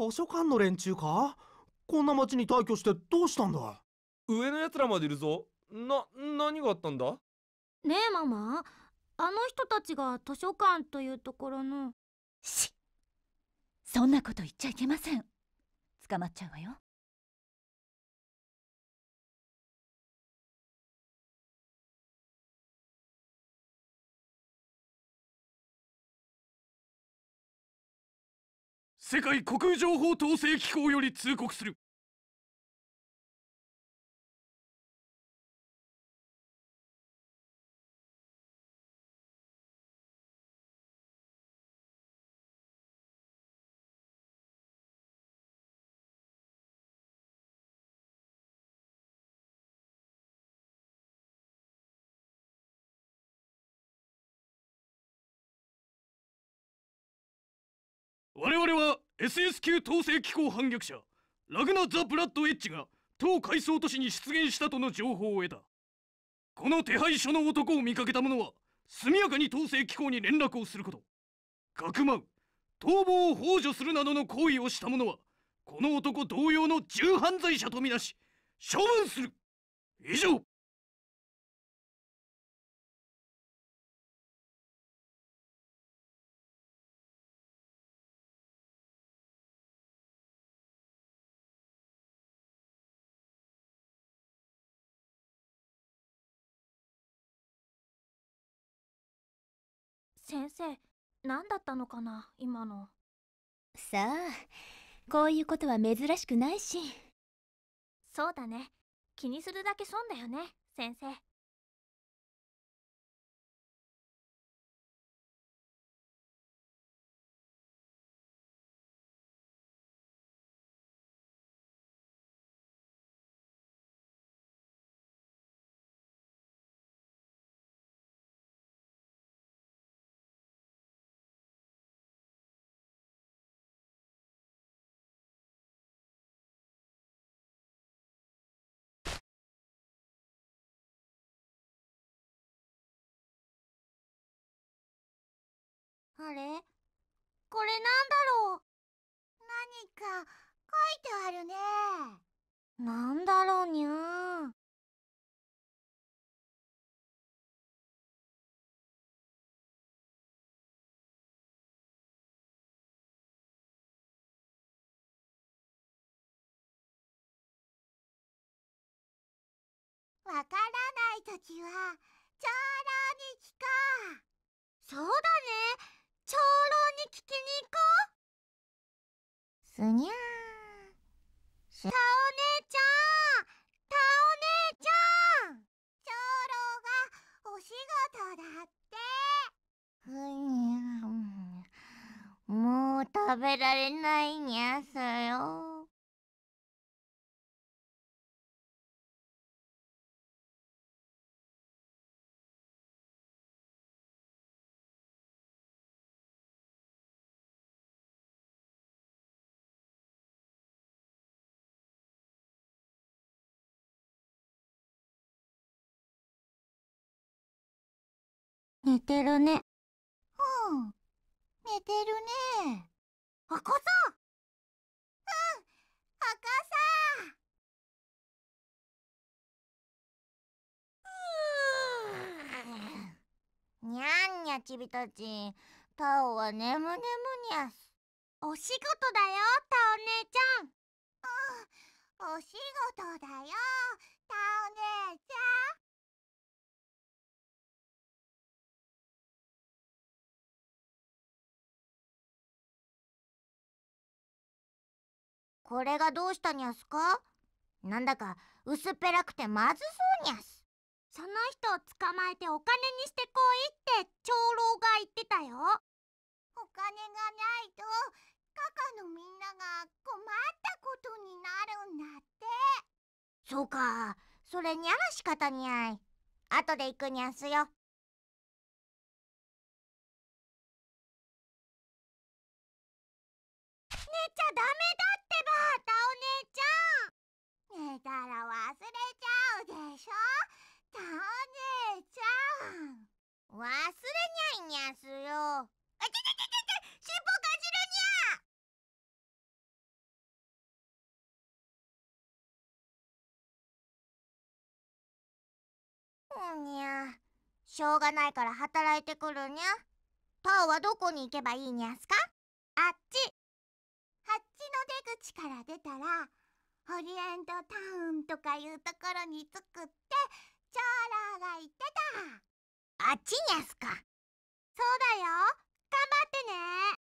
図書館の連中かこんな町に退去してどうしたんだ上の奴らまでいるぞな何があったんだねえママあの人たちが図書館というところのしそんなこと言っちゃいけません捕まっちゃうわよ世界航空情報統制機構より通告する我々は SS 級統制機構反逆者ラグナ・ザ・ブラッド・エッジが当階層都市に出現したとの情報を得たこの手配書の男を見かけた者は速やかに統制機構に連絡をすること学う逃亡を幇助するなどの行為をした者はこの男同様の重犯罪者とみなし処分する以上先生何だったのかな今のさあこういうことは珍しくないしそうだね気にするだけ損だよね先生あれこれなんだろう何か書いてあるね。なんだろうにゃわからないときは、長老に聞こう。そうだね。長老に聞きに行こうすにゃーたお姉ちゃんたお姉ちゃん長老がお仕事だってふにゃもう食べられないにゃすよ寝てるね。うん。寝てるね。あかさうん、あかさにゃんにゃちびたち、タオはねむねむにゃす。お仕事だよ、タオ姉ちゃん。うん、お仕事だよ、タオ姉ちゃん。これがどうしたにゃすかなんだか薄っぺらくてまずそうにゃすその人を捕まえてお金にしてこいって長老が言ってたよお金がないとカカのみんなが困ったことになるんだってそうかそれにゃらしかたにゃい後で行くにゃすよねちゃダメ忘れちゃうでしょたねちゃん忘れにゃいにゃすよあちちちちちしっぽかじるにゃにゃしょうがないから働いてくるにゃタオはどこに行けばいいにゃすかあっちあっちの出口から出たらオリエントタウンとかいうところに作ってチョーラーが言ってたあっちにゃすかそうだよ頑張ってね